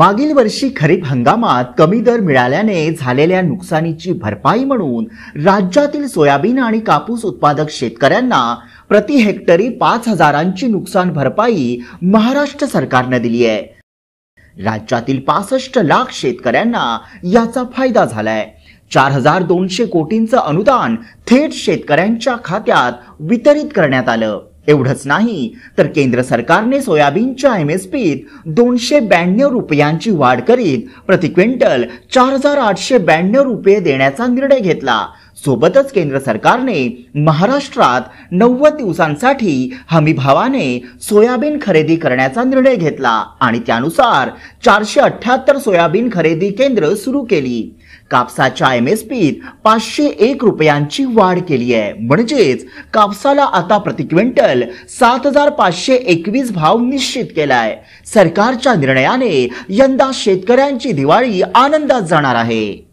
मागील वर्षी खरीप हंगामात कमी दर मिळाल्याने झालेल्या नुकसानीची भरपाई म्हणून राज्यातील सोयाबीन आणि कापूस उत्पादक शेतकऱ्यांना प्रति हेक्टरी पाच हजारांची नुकसान भरपाई महाराष्ट्र सरकारनं दिली आहे राज्यातील पासष्ट लाख शेतकऱ्यांना याचा फायदा झालाय चार हजार दोनशे कोटींचं अनुदान थेट शेतकऱ्यांच्या खात्यात वितरित करण्यात आलं एवढंच नाही तर केंद्र सरकारने सोयाबीनच्या एम एस पीत दोनशे ब्याण्णव रुपयांची वाढ करीत प्रति क्विंटल चार हजार आठशे ब्याण्णव रुपये देण्याचा निर्णय घेतला सोबतच केंद्र सरकारने महाराष्ट्रात नव्वद दिवसांसाठी भावाने सोयाबीन खरेदी करण्याचा निर्णय घेतला आणि त्यानुसार चारशे अठ्ठ्याहत्तर सोयाबीन खरेदी केंद्र सुरू केली कापसाच्या एम एस पीत पाचशे एक रुपयांची वाढ केली आहे म्हणजेच कापसाला आता प्रति क्विंटल सात हजार पाचशे एकवीस भाव निश्चित केलाय सरकारच्या निर्णयाने यंदा शेतकऱ्यांची दिवाळी आनंदात जाणार आहे